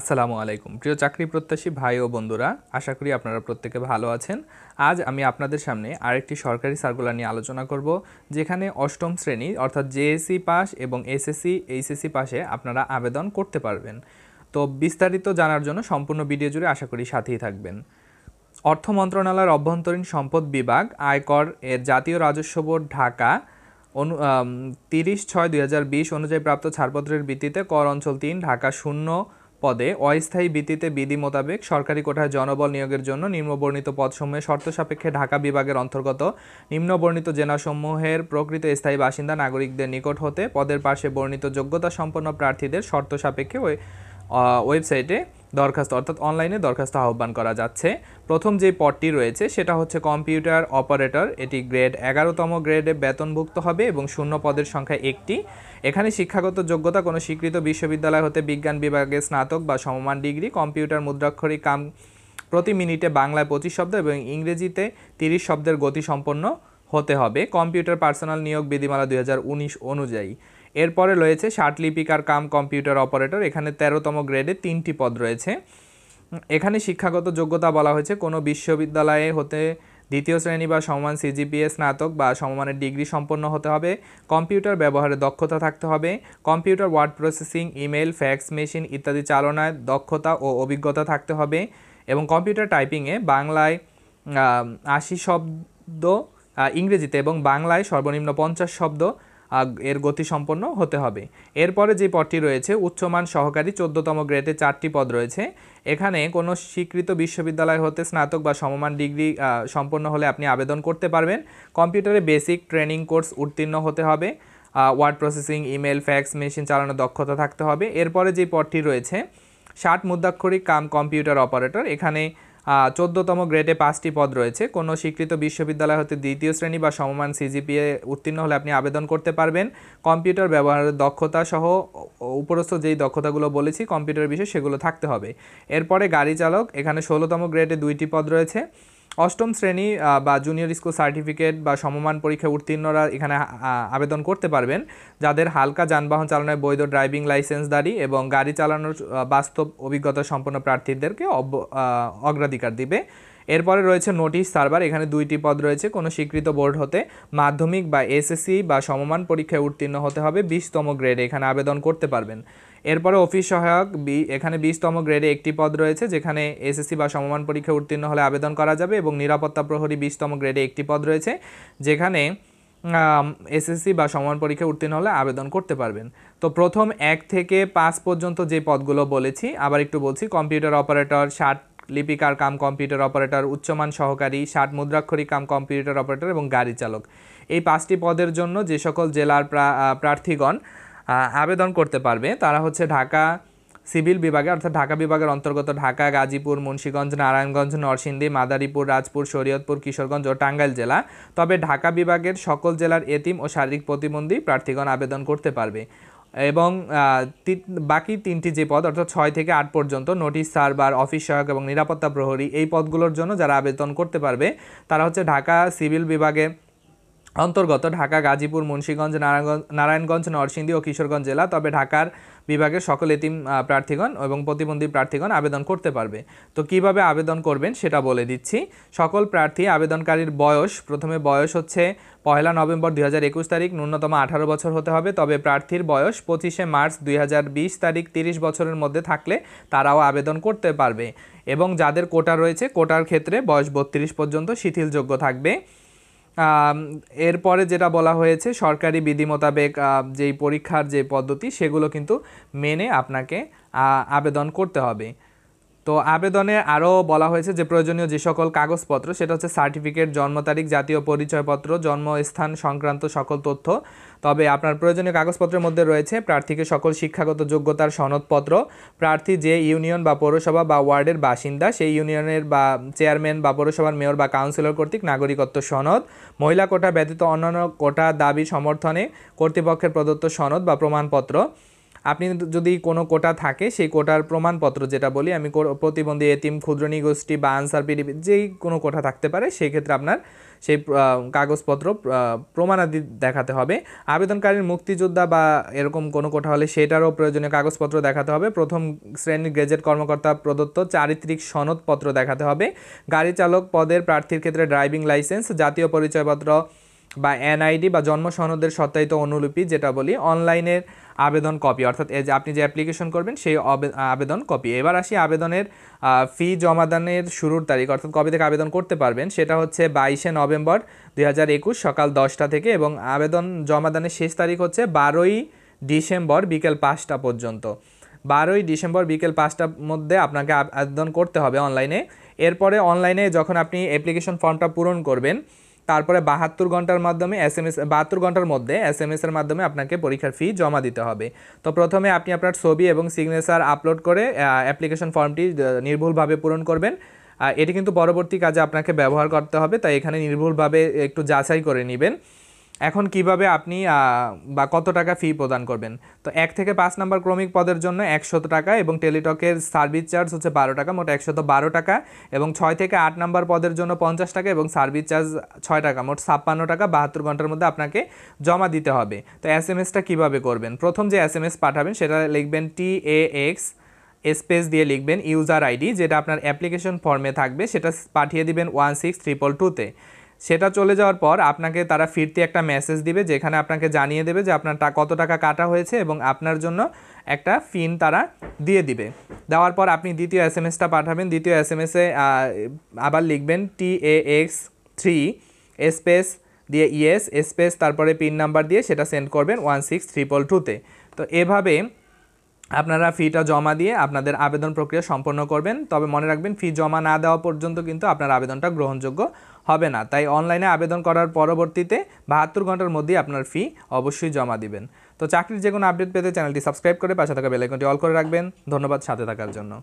আসসালামু আলাইকুম প্রিয় চাকরি প্রত্যাশী ভাই ও বন্ধুরা আশা করি আপনারা প্রত্যেকে ভালো আছেন আজ আমি আপনাদের সামনে আরেকটি সরকারি সার্কুলার নিয়ে আলোচনা করব যেখানে অষ্টম শ্রেণী অর্থাৎ জেএসসি e পাস এবং এসএসসি এইচএসসি পাশে আপনারা আবেদন করতে পারবেন তো বিস্তারিত জানার জন্য সম্পূর্ণ ভিডিও জুড়ে আশা করি সাথেই থাকবেন অর্থ মন্ত্রণালয়ের অভ্যন্তরীণ সম্পদ বিভাগ আয়কর এর জাতীয় রাজস্ব বোর্ড ঢাকা অনু তিরিশ ছয় দুই অনুযায়ী প্রাপ্ত ছাড়পত্রের ভিত্তিতে কর অঞ্চল তিন ঢাকা শূন্য পদে অস্থায়ী ভিত্তিতে বিধি মোতাবেক সরকারি কোঠায় জনবল নিয়োগের জন্য নিম্নবর্ণিত পদসমূহে শর্ত সাপেক্ষে ঢাকা বিভাগের অন্তর্গত নিম্নবর্ণিত জেলাসমূহের প্রকৃত স্থায়ী বাসিন্দা নাগরিকদের নিকট হতে পদের পাশে বর্ণিত যোগ্যতা সম্পন্ন প্রার্থীদের শর্ত সাপেক্ষে ওই ওয়েবসাইটে দরখাস্ত অর্থাৎ অনলাইনে দরখাস্ত আহ্বান করা যাচ্ছে প্রথম যে পদটি রয়েছে সেটা হচ্ছে কম্পিউটার অপারেটর এটি গ্রেড এগারোতম গ্রেডে বেতনভুক্ত হবে এবং শূন্য পদের সংখ্যা একটি এখানে শিক্ষাগত যোগ্যতা কোনো স্বীকৃত বিশ্ববিদ্যালয় হতে বিজ্ঞান বিভাগে স্নাতক বা সমমান ডিগ্রি কম্পিউটার মুদ্রাক্ষরী কাম প্রতি মিনিটে বাংলায় পঁচিশ শব্দ এবং ইংরেজিতে তিরিশ শব্দের গতি সম্পন্ন হতে হবে কম্পিউটার পার্সোনাল নিয়োগ বিধিমালা দুই অনুযায়ী এরপরে রয়েছে শার্ট লিপিকার কাম কম্পিউটার অপারেটর এখানে তেরোতম গ্রেডে তিনটি পদ রয়েছে এখানে শিক্ষাগত যোগ্যতা বলা হয়েছে কোনো বিশ্ববিদ্যালয়ে হতে দ্বিতীয় শ্রেণী বা সমান সিজিপিএ স্নাতক বা সমমানের ডিগ্রি সম্পন্ন হতে হবে কম্পিউটার ব্যবহারে দক্ষতা থাকতে হবে computer word processing email fax machine ইত্যাদি চালনায় দক্ষতা ও অভিজ্ঞতা থাকতে হবে এবং কম্পিউটার টাইপিংয়ে বাংলায় আশি শব্দ ইংরেজিতে এবং বাংলায় সর্বনিম্ন পঞ্চাশ শব্দ এর গতি সম্পন্ন হতে হবে এরপরে যে পদটি রয়েছে উচ্চমান সহকারী চোদ্দতম গ্রেডে চারটি পদ রয়েছে এখানে কোনো স্বীকৃত বিশ্ববিদ্যালয় হতে স্নাতক বা সমমান ডিগ্রি সম্পন্ন হলে আপনি আবেদন করতে পারবেন কম্পিউটারে বেসিক ট্রেনিং কোর্স উত্তীর্ণ হতে হবে word processing email fax machine চালানোর দক্ষতা থাকতে হবে এরপরে যে পদটি রয়েছে ষাট মুদ্রাক্ষরিক কাম কম্পিউটার অপারেটর এখানে চোদ্দতম গ্রেডে পাঁচটি পদ রয়েছে কোনো স্বীকৃত বিশ্ববিদ্যালয় হতে দ্বিতীয় শ্রেণী বা সমমান সিজিপিএ উত্তীর্ণ হলে আপনি আবেদন করতে পারবেন কম্পিউটার ব্যবহারের দক্ষতা সহ উপরস্থ যেই দক্ষতাগুলো বলেছি কম্পিউটার বিষয়ে সেগুলো থাকতে হবে এরপরে গাড়ি চালক এখানে ষোলোতম গ্রেডে দুইটি পদ রয়েছে অষ্টম শ্রেণী বা জুনিয়র স্কুল সার্টিফিকেট বা সমমান পরীক্ষা উত্তীর্ণরা এখানে আবেদন করতে পারবেন যাদের হালকা যানবাহন চালানোর বৈধ ড্রাইভিং লাইসেন্স লাইসেন্সধারী এবং গাড়ি চালানোর বাস্তব অভিজ্ঞতা সম্পন্ন প্রার্থীদেরকে অগ্রাধিকার দিবে এরপরে রয়েছে নোটিশ সার্ভার এখানে দুইটি পদ রয়েছে কোনো স্বীকৃত বোর্ড হতে মাধ্যমিক বা এসএসসি বা সমমান পরীক্ষায় উত্তীর্ণ হতে হবে বিশতম গ্রেডে এখানে আবেদন করতে পারবেন এরপরে অফিস সহায়ক বি এখানে বিশতম গ্রেডে একটি পদ রয়েছে যেখানে এসএসসি বা সমমান পরীক্ষায় উত্তীর্ণ হলে আবেদন করা যাবে এবং নিরাপত্তা প্রহরী বিশতম গ্রেডে একটি পদ রয়েছে যেখানে এসএসসি বা সমমান পরীক্ষায় উত্তীর্ণ হলে আবেদন করতে পারবেন তো প্রথম এক থেকে পাঁচ পর্যন্ত যে পদগুলো বলেছি আবার একটু বলছি কম্পিউটার অপারেটর ষাট লিপিকার কাম কম্পিউটার অপারেটর উচ্চমান সহকারী ষাট মুদ্রাক্ষরী কাম কম্পিউটার অপারেটর এবং গাড়ি চালক এই পাঁচটি পদের জন্য যে সকল জেলার প্রার্থীগণ আবেদন করতে পারবে তারা হচ্ছে ঢাকা সিভিল বিভাগে অর্থাৎ ঢাকা বিভাগের অন্তর্গত ঢাকা গাজীপুর মুন্সীগঞ্জ নারায়ণগঞ্জ নরসিংদী মাদারীপুর রাজপুর শরীয়তপুর কিশোরগঞ্জ ও টাঙ্গাইল জেলা তবে ঢাকা বিভাগের সকল জেলার এতিম ও শারীরিক প্রতিবন্ধী প্রার্থীগণ আবেদন করতে পারবে এবং বাকি তিনটি যে পদ অর্থাৎ ছয় থেকে আট পর্যন্ত নোটিশ সার্ভার অফিস সহায়ক এবং নিরাপত্তা প্রহরী এই পদগুলোর জন্য যারা আবেদন করতে পারবে তারা হচ্ছে ঢাকা সিভিল বিভাগে অন্তর্গত ঢাকা গাজীপুর মুন্সীগঞ্জ নারায়ণগঞ্জ নারায়ণগঞ্জ নরসিংদী ও কিশোরগঞ্জ জেলা তবে ঢাকার বিভাগের সকল এতিম প্রার্থীগণ এবং প্রতিবন্ধী প্রার্থীগণ আবেদন করতে পারবে তো কিভাবে আবেদন করবেন সেটা বলে দিচ্ছি সকল প্রার্থী আবেদনকারীর বয়স প্রথমে বয়স হচ্ছে পয়লা নভেম্বর দুই তারিখ ন্যূনতম আঠারো বছর হতে হবে তবে প্রার্থীর বয়স পঁচিশে মার্চ দুই তারিখ ৩০ বছরের মধ্যে থাকলে তারাও আবেদন করতে পারবে এবং যাদের কোটা রয়েছে কোটার ক্ষেত্রে বয়স বত্রিশ পর্যন্ত শিথিলযোগ্য থাকবে এরপরে যেটা বলা হয়েছে সরকারি বিধি মোতাবেক যেই পরীক্ষার যে পদ্ধতি সেগুলো কিন্তু মেনে আপনাকে আবেদন করতে হবে তো আবেদনে আরও বলা হয়েছে যে প্রয়োজনীয় যে সকল কাগজপত্র সেটা হচ্ছে সার্টিফিকেট জন্ম তারিখ জাতীয় পরিচয়পত্র জন্মস্থান সংক্রান্ত সকল তথ্য তবে আপনার প্রয়োজনীয় কাগজপত্রের মধ্যে রয়েছে প্রার্থীকে সকল শিক্ষাগত যোগ্যতার সনদপত্র প্রার্থী যে ইউনিয়ন বা পৌরসভা বা ওয়ার্ডের বাসিন্দা সেই ইউনিয়নের বা চেয়ারম্যান বা পৌরসভার মেয়র বা কাউন্সিলর কর্তৃক নাগরিকত্ব সনদ মহিলা কোটা ব্যতীত অন্যান্য কোটা দাবি সমর্থনে কর্তৃপক্ষের প্রদত্ত সনদ বা প্রমাণপত্র আপনি যদি কোনো কোটা থাকে সেই কোটার প্রমাণপত্র যেটা বলি আমি প্রতিবন্ধী এতিম ক্ষুদ্রণী গোষ্ঠী বা আনসার পিডিপি যেই কোনো কোটা থাকতে পারে সেই ক্ষেত্রে আপনার সেই কাগজপত্র প্রমাণাদি দেখাতে হবে আবেদনকারীর মুক্তিযোদ্ধা বা এরকম কোনো কোটা হলে সেটারও প্রয়োজনীয় কাগজপত্র দেখাতে হবে প্রথম শ্রেণীর গ্রেজুয়েট কর্মকর্তা প্রদত্ত চারিত্রিক সনদপত্র দেখাতে হবে গাড়ি চালক পদের প্রার্থীর ক্ষেত্রে ড্রাইভিং লাইসেন্স জাতীয় পরিচয়পত্র বা এনআইডি বা জন্ম সনদের সত্যায়িত অনুলিপি যেটা বলি অনলাইনের আবেদন কপি অর্থাৎ যে আপনি যে অ্যাপ্লিকেশন করবেন সেই আবেদন কপি এবার আসি আবেদনের ফি জমাদানের শুরুর তারিখ অর্থাৎ কবে থেকে আবেদন করতে পারবেন সেটা হচ্ছে বাইশে নভেম্বর দুই সকাল দশটা থেকে এবং আবেদন জমাদানের শেষ তারিখ হচ্ছে বারোই ডিসেম্বর বিকেল পাঁচটা পর্যন্ত বারোই ডিসেম্বর বিকেল পাঁচটার মধ্যে আপনাকে আবেদন করতে হবে অনলাইনে এরপরে অনলাইনে যখন আপনি অ্যাপ্লিকেশন ফর্মটা পূরণ করবেন তারপরে বাহাত্তর ঘন্টার মাধ্যমে এস এম এস বাহাত্তর ঘন্টার মধ্যে এস এম এসের মাধ্যমে আপনাকে পরীক্ষার ফি জমা দিতে হবে তো প্রথমে আপনি আপনার ছবি এবং সিগনেচার আপলোড করে অ্যাপ্লিকেশন ফর্মটি নির্ভুলভাবে পূরণ করবেন এটি কিন্তু পরবর্তী কাজে আপনাকে ব্যবহার করতে হবে তাই এখানে নির্ভুলভাবে একটু যাচাই করে নেবেন এখন কিভাবে আপনি বা কত টাকা ফি প্রদান করবেন তো এক থেকে পাঁচ নাম্বার ক্রমিক পদের জন্য একশত টাকা এবং টেলিটকের সার্ভিস চার্জ হচ্ছে বারো টাকা মোট একশত বারো টাকা এবং ছয় থেকে আট নাম্বার পদের জন্য পঞ্চাশ টাকা এবং সার্ভিস চার্জ ছয় টাকা মোট ছাপ্পান্ন টাকা বাহাত্তর ঘন্টার মধ্যে আপনাকে জমা দিতে হবে তো এস এম এসটা কীভাবে করবেন প্রথম যে এস এম এস পাঠাবেন সেটা লিখবেন টি এ এক্স স্পেস দিয়ে লিখবেন ইউজার আইডি যেটা আপনার অ্যাপ্লিকেশন ফর্মে থাকবে সেটা পাঠিয়ে দিবেন ওয়ান সিক্স ট্রিপল টুতে সেটা চলে যাওয়ার পর আপনাকে তারা ফিরতে একটা মেসেজ দিবে যেখানে আপনাকে জানিয়ে দেবে যে আপনার কত টাকা কাটা হয়েছে এবং আপনার জন্য একটা ফিন তারা দিয়ে দিবে দেওয়ার পর আপনি দ্বিতীয় এস এম এসটা পাঠাবেন দ্বিতীয় এস এম এসে আবার লিখবেন T A X three space দিয়ে ইএস e স্পেস তারপরে পিন নাম্বার দিয়ে সেটা সেন্ড করবেন ওয়ান সিক্স ট্রিপল টুতে তো এভাবে আপনারা ফিটা জমা দিয়ে আপনাদের আবেদন প্রক্রিয়া সম্পন্ন করবেন তবে মনে রাখবেন ফি জমা না দেওয়া পর্যন্ত কিন্তু আপনার আবেদনটা গ্রহণযোগ্য হবে না তাই অনলাইনে আবেদন করার পরবর্তীতে বাহাত্তর ঘন্টার মধ্যেই আপনার ফি অবশ্যই জমা দিবেন তো চাকরির যে কোনো আপডেট পেতে চ্যানেলটি সাবস্ক্রাইব করে পাশে থাকা বেলাইকনটি অল করে রাখবেন ধন্যবাদ সাথে থাকার জন্য